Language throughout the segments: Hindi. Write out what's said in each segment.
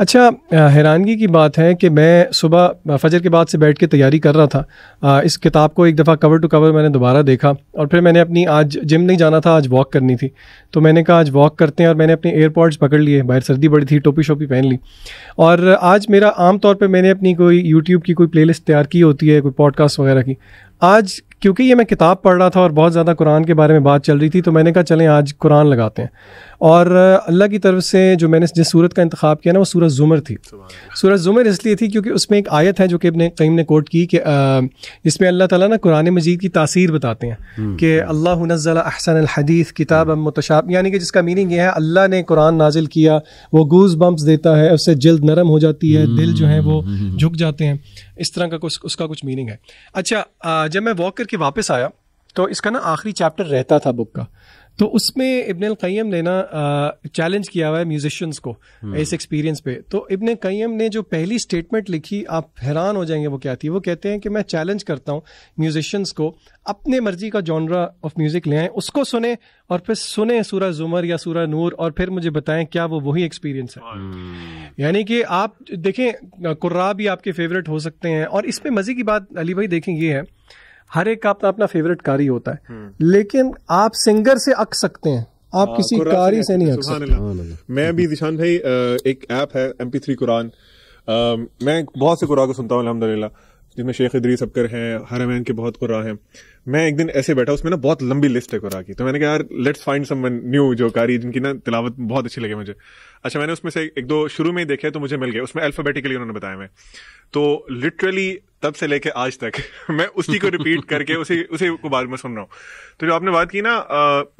अच्छा हैरानगी की बात है कि मैं सुबह फजर के बाद से बैठ के तैयारी कर रहा था आ, इस किताब को एक दफ़ा कवर टू कवर मैंने दोबारा देखा और फिर मैंने अपनी आज जिम नहीं जाना था आज वॉक करनी थी तो मैंने कहा आज वॉक करते हैं और मैंने अपने एयरपॉड्स पकड़ लिए बाहर सर्दी बड़ी थी टोपी शोपी पहन ली और आज मेरा आम तौर पर मैंने अपनी कोई यूट्यूब की कोई प्लेलिस्ट तैयार की होती है कोई पॉडकास्ट वगैरह की आज क्योंकि ये मैं किताब पढ़ रहा था और बहुत ज़्यादा कुरान के बारे में बात चल रही थी तो मैंने कहा चलें आज कुरान लगाते हैं और अल्लाह की तरफ से जो मैंने जिस सूरत का इंतबाब किया ना वो सूरज ज़ुमर थी सूरज ज़ुमर इसलिए थी क्योंकि उसमें एक आयत है जो कि अपने कईम ने कोट की कि इसमें अल्लाह ताला ना कुरान मजीद की तासीर बताते हैं हम्म, कि हम्म। अल्लाह नज़ल अहसन हदीस किताब मतशाब यानी कि जिसका मीनिंग ये है अल्लाह ने कुरान नाजिल किया वो गूज बम्प देता है उससे जल्द नरम हो जाती है दिल जो है वो हम्म, झुक जाते हैं इस तरह का कुछ उसका कुछ मीनिंग है अच्छा जब मैं वॉक करके वापस आया तो इसका ना आखिरी चैप्टर रहता था बुक का तो उसमें इबन क़यम ने ना चैलेंज किया हुआ है म्यूजिशियंस को हम्म। इस एक्सपीरियंस पे तो इबन कैम ने जो पहली स्टेटमेंट लिखी आप हैरान हो जाएंगे वो क्या थी वो कहते हैं कि मैं चैलेंज करता हूँ म्यूजिशियंस को अपने मर्जी का जॉनरा ऑफ म्यूजिक ले आए उसको सुने और फिर सुने सूरा जुमर या सूरा नूर और फिर मुझे बताएं क्या वो वही एक्सपीरियंस है हाँ। हम्म। यानी कि आप देखें कुर्रा भी आपके फेवरेट हो सकते हैं और इसमें मज़े की बात अली भाई देखें ये है हर एक का अपना अपना फेवरेट कारी होता है हम्म। लेकिन आप सिंगर से अक सकते हैं आप आ, हाँ, किसी कारी से नहीं अक सकते मैं भी दिशान भाई एक ऐप है एम पी कुरान मैं बहुत से कुरान को सुनता हूँ अलहमदिल्ला जिसमें शेख इदरी सबकर हैं हरमैन के बहुत कुरा हैं मैं एक दिन ऐसे बैठा उसमें ना बहुत लंबी लिस्ट है कुरा की तो मैंने कहा यार लेट्स फाइंड समवन न्यू जो कारी जिनकी ना तिलावत बहुत अच्छी लगी मुझे अच्छा मैंने उसमें से एक दो शुरू में ही देखे तो मुझे मिल गया उसमें अल्फाबेटिकली उन्होंने बताया मैं तो लिटरली तब से लेके आज तक मैं उसी को रिपीट करके उसी उसी को बारे में सुन रहा हूँ तो जो आपने बात की ना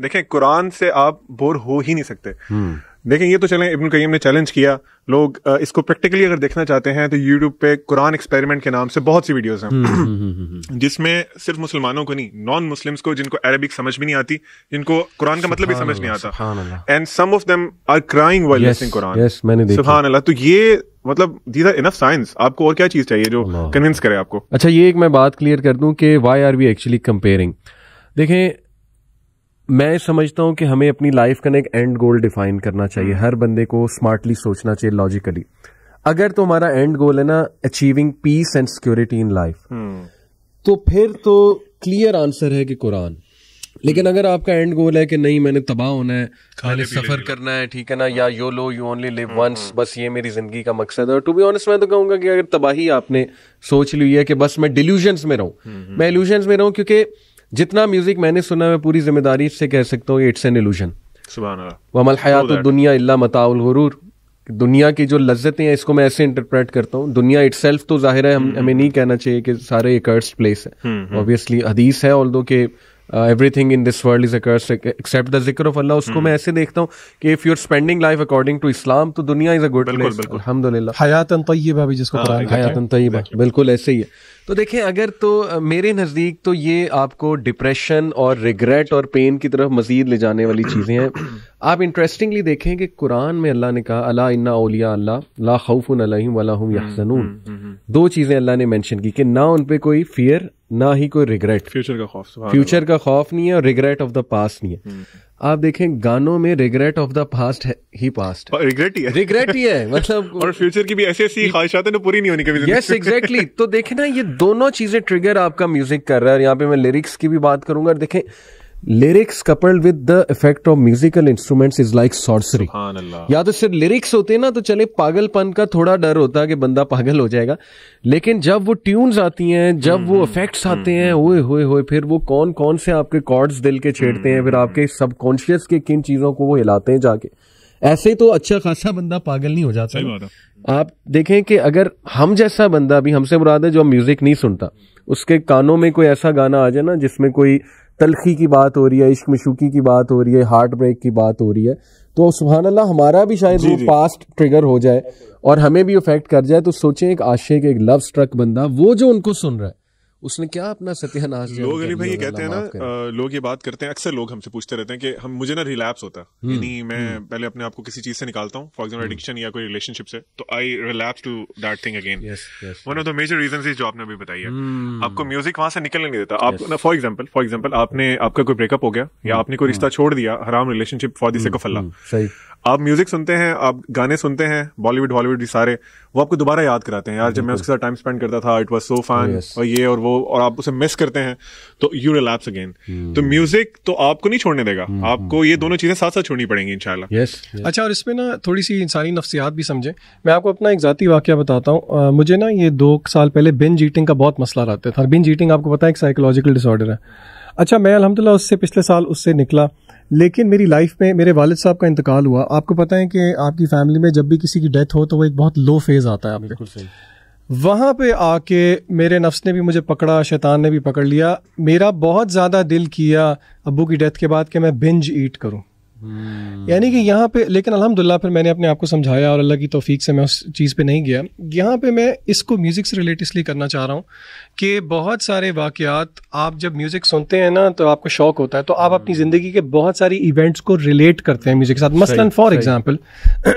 देखें कुरान से आप बोर हो ही नहीं सकते हम्म। देखें ये तो चलें इब्न कईम ने चैलेंज किया लोग इसको प्रैक्टिकली अगर देखना चाहते हैं तो यूट्यूब पे कुरान एक्सपेरिमेंट के नाम से बहुत सी वीडियोस हैं हम्म, हम्म, हम्म, जिसमें सिर्फ मुसलमानों को नहीं नॉन मुस्लिम्स को जिनको अरबिक समझ भी नहीं आती जिनको कुरान का मतलब भी समझ नहीं आता and some of them are crying while listening Quran सुभान अल्लाह तो ये मतलब दीज आर इनफ साइंस आपको और क्या चीज चाहिए जो कन्विंस करे आपको अच्छा ये एक मैं बात क्लियर कर दूं कि why are we actually comparing देखें मैं समझता हूं कि हमें अपनी लाइफ का एक एंड गोल डिफाइन करना चाहिए हम्म। हर बंदे को स्मार्टली सोचना चाहिए लॉजिकली अगर तो हमारा एंड गोल है ना achieving peace and security in life तो फिर तो क्लियर आंसर है कि कुरान लेकिन अगर आपका एंड गोल है कि नहीं मैंने तबाह होना है खाली सफर करना है ठीक है ना या YOLO you only live once बस ये मेरी जिंदगी का मकसद है और टू बी ऑनेस्ट मैं तो कहूंगा कि अगर तबाही आपने सोच ली है कि बस मैं डिल्यूजन्स में रहूं हम्म, हम्म। मैं इल्यूजन्स में रहूं क्योंकि जितना म्यूजिक मैंने सुना मैं पूरी जिम्मेदारी से कह सकता हूँ इट्स एन इल्यूजन वमल हयात दुनिया इल्ला मताउल गुरूर दुनिया की जो लज्जतें हैं इसको मैं ऐसे इंटरप्रेट करता हूँ दुनिया इट तो जाहिर है हम हम्म, हमें हम्म। नहीं कहना चाहिए कि सारे एक अर्स प्लेस है ऑब्वियसली हदीस है ऑल दो के everything in this world is accursed except the जिक्र ऑफ अल्लाह उसको मैं ऐसे देखता हूँ कि if you are spending life according to Islam तो दुनिया इज अ गुड प्लेस अलहमदिल्ला हयातन तय्यबा भी जिसको हयातन तय्यबा बिल्कुल ऐसे ही है तो देखें अगर तो मेरे नज़दीक तो ये आपको डिप्रेशन और रिग्रेट और पेन की तरफ मजीद ले जाने वाली चीज़ें हैं आप इंटरेस्टिंगली देखें कि कुरान में अल्लाह ने कहा अला इन्ना ओलिया अल्लाह ला खौफ वला हम यहजनून दो चीज़ें अल्लाह ने मैंशन की कि ना उन पर कोई फियर ना ही कोई रिग्रेट फ्यूचर का खौफ फ्यूचर का खौफ नहीं है और रिग्रेट ऑफ द पास्ट नहीं है हम्म। आप देखें गानों में रिग्रेट ऑफ द पास्ट ही पास्ट रिग्रेट ही है रिग्रेट ही है मतलब और फ्यूचर की भी ऐसी ऐसी ख्वाहिशात हैं तो पूरी नहीं होनी कभी यस एग्जैक्टली तो देखें ना ये दोनों चीजें ट्रिगर आपका म्यूजिक कर रहा है और यहाँ पे मैं लिरिक्स की भी बात करूंगा और देखें lyrics coupled with the effect of musical instruments is like sorcery या तो सिर्फ लिरिक्स होते हैं ना तो चले पागलपन का थोड़ा डर होता है कि बंदा पागल हो जाएगा लेकिन जब वो ट्यून्स आती हैं जब वो इफेक्ट्स हम्म, हम्म, आते हैं हम्म। ओए होए होए फिर वो कौन कौन से आपके कॉर्ड्स दिल के छेड़ते हैं फिर आपके सबकॉन्शियस के किन चीजों को वो हिलाते हैं जाके ऐसे तो अच्छा खासा बंदा पागल नहीं हो जाता आप देखें कि अगर हम जैसा बंदा भी हमसे मुराद है जो म्यूजिक नहीं सुनता उसके कानों में कोई ऐसा गाना आ जाए ना जिसमें कोई तलखी की बात हो रही है इश्क मशूकी की बात हो रही है हार्ट ब्रेक की बात हो रही है तो सुबहान अल्लाह हमारा भी शायद वो पास्ट ट्रिगर हो जाए और हमें भी इफेक्ट कर जाए तो सोचें एक आशे के एक लव स्ट्रक बंदा वो जो उनको सुन रहा है उसने क्या अपना सत्यानाश लोग अली भाई ये कहते हैं ना लोग ये बात करते हैं अक्सर लोग हमसे पूछते रहते हैं कि हम मुझे ना रिलैप्स होता है हम्म, यानी मैं हम्म। पहले अपने आप को किसी चीज से निकालता हूँ फॉर एग्जाम्पल एडिक्शन या कोई रिलेशनशिप से तो I relapse to that thing again one of the major reason जो आपने अभी बताई है हम्म। आपको म्यूजिक वहां से निकलने नहीं देता आप फॉर एग्जाम्पल फॉर एग्जाम्पल आपने आपका कोई ब्रेकअप हो गया या आपने कोई रिश्ता छोड़ दिया हराम रिलेशनशिप फॉर दिस फल्ला सही आप म्यूजिक सुनते हैं आप गाने सुनते हैं बॉलीवुड हॉलीवुड सारे वो आपको दोबारा याद कराते हैं यार जब मैं उसके साथ टाइम स्पेंड करता था इट वॉज सो फन और ये और वो और आप उसे मिस करते हैं तो यू रिलैप्स अगेन तो म्यूजिक hmm. तो आपको नहीं छोड़ने देगा hmm. आपको ये दोनों चीजें साथ साथ छोड़नी पड़ेंगी इंशाल्लाह yes, yes. अच्छा और इसमें ना थोड़ी सी इंसानी नफसियात भी समझें मैं आपको अपना एक ज़ाती वाक्य बताता हूँ मुझे ना ये दो साल पहले बिन जीटिंग का बहुत मसला रहता था बिन जीटिंग आपको पता है एक साइकोलॉजिकल डिसऑर्डर है अच्छा मैं अलहमदिल्ला उससे पिछले साल उससे निकला लेकिन मेरी लाइफ में मेरे वालिद साहब का इंतकाल हुआ आपको पता है कि आपकी फैमिली में जब भी किसी की डेथ हो तो वो एक बहुत लो फेज़ आता है आपको वहाँ पे आके मेरे नफ्स ने भी मुझे पकड़ा शैतान ने भी पकड़ लिया मेरा बहुत ज़्यादा दिल किया अबू की डेथ के बाद कि मैं बिंज ईट करूँ Hmm. यानी कि यहाँ पे लेकिन अल्हम्दुलिल्लाह फिर मैंने अपने आप को समझाया और अल्लाह की तोफ़ी से मैं उस चीज़ पे नहीं गया यहाँ पे मैं इसको म्यूज़िक से रिलेट इसलिए करना चाह रहा हूँ कि बहुत सारे वाक़ात आप जब म्यूज़िक सुनते हैं ना तो आपको शौक होता है तो आप hmm. अपनी ज़िंदगी के बहुत सारी इवेंट्स को रिलेट करते हैं म्यूज़िक के साथ मसलन फॉर एग्ज़ाम्पल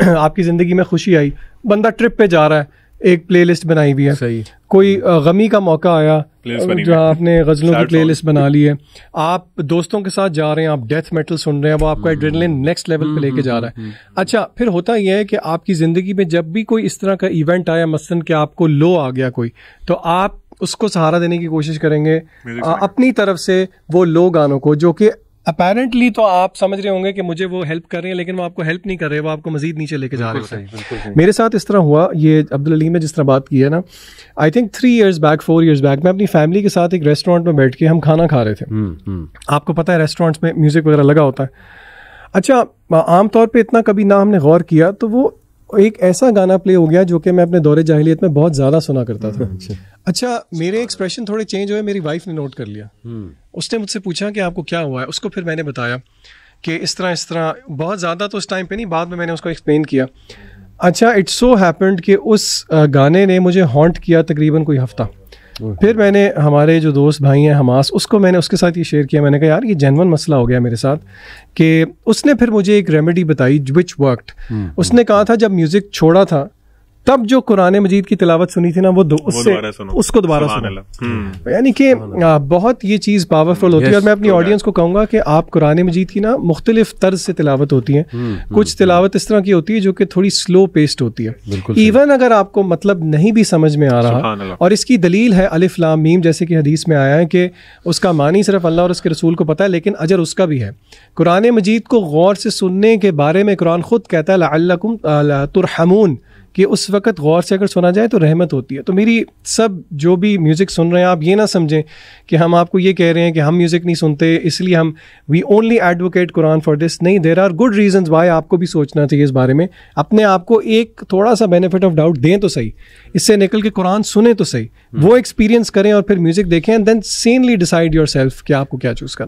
आपकी ज़िंदगी में खुशी आई बंदा ट्रिप पर जा रहा है एक प्लेलिस्ट बनाई हुई है सही कोई गमी का मौका आया जहाँ आपने गजलों की प्लेलिस्ट बना ली है आप दोस्तों के साथ जा रहे हैं आप डेथ मेटल सुन रहे हैं वो आपका एड्रेनलिन नेक्स्ट लेवल पे लेके जा रहा है हम्म, हम्म, हम्म। अच्छा फिर होता यह है कि आपकी ज़िंदगी में जब भी कोई इस तरह का इवेंट आया मसलन कि आपको लो आ गया कोई तो आप उसको सहारा देने की कोशिश करेंगे अपनी तरफ से वो लो गानों को जो कि अपेरेंटली तो आप समझ रहे होंगे कि मुझे वो हेल्प कर रहे हैं लेकिन वो आपको हेल्प नहीं कर रहे वो आपको मजीद नीचे लेके जा रहे हैं मेरे साथ इस तरह हुआ ये अब्दुल अलीम ने जिस तरह बात की है ना I think three years back four years back मैं अपनी फैमिली के साथ एक रेस्टोरेंट में बैठ के हम खाना खा रहे थे हम्म, हम्म। आपको पता है रेस्टोरेंट्स में म्यूज़िक वगैरह लगा होता है अच्छा आमतौर पर इतना कभी ना हमने गौर किया तो वो एक ऐसा गाना प्ले हो गया जो कि मैं अपने दौरे जाहिलियत में बहुत ज़्यादा सुना करता था हम्म, अच्छा।, अच्छा मेरे एक्सप्रेशन थोड़े चेंज हुए मेरी वाइफ ने नोट कर लिया हम्म। उसने मुझसे पूछा कि आपको क्या हुआ है उसको फिर मैंने बताया कि इस तरह इस तरह बहुत ज़्यादा तो उस टाइम पे नहीं बाद में मैंने उसको एक्सप्लेन किया अच्छा इट्स सो हैपेंड कि उस गाने ने मुझे हॉन्ट किया तकरीबन कोई हफ़्ता फिर मैंने हमारे जो दोस्त भाई हैं हमास उसको मैंने उसके साथ ये शेयर किया मैंने कहा यार ये जेनवन मसला हो गया मेरे साथ कि उसने फिर मुझे एक रेमेडी बताई विच वर्कड हम्म, उसने हम्म, कहा हम्म। था जब म्यूज़िक छोड़ा था तब जो कुरान मजीद की तिलावत सुनी थी ना वो उससे उसको दोबारा सुनो हम्म। हम्म। यानी कि बहुत ये चीज़ पावरफुल होती है और मैं अपनी ऑडियंस को कहूंगा कि आप कुरान मजीद की ना मुख्तलिफ तर्ज से तिलावत होती है हम्म, कुछ तिलावत इस तरह की होती है जो कि थोड़ी स्लो पेस्ट होती है इवन अगर आपको मतलब नहीं भी समझ में आ रहा और इसकी दलील है अलिफ लाम मीम जैसे कि हदीस में आया है कि उसका मानी सिर्फ अल्लाह और उसके रसूल को पता है लेकिन अजर उसका भी है कुरान मजीद को गौर से सुनने के बारे में कुरान खुद कहता है तुरहमून कि उस वक्त गौर से अगर सुना जाए तो रहमत होती है तो मेरी सब जो भी म्यूज़िक सुन रहे हैं आप ये ना समझें कि हम आपको ये कह रहे हैं कि हम म्यूज़िक नहीं सुनते इसलिए हम we only advocate Quran for this नहीं there are good reason why आपको भी सोचना चाहिए इस बारे में अपने आप को एक थोड़ा सा बेनिफिट ऑफ डाउट दें तो सही इससे निकल के कुरान सुने तो सही हम्म। वो एक्सपीरियंस करें और फिर म्यूज़िक देखें and then sanely decide yourself कि आपको क्या चूज़ करना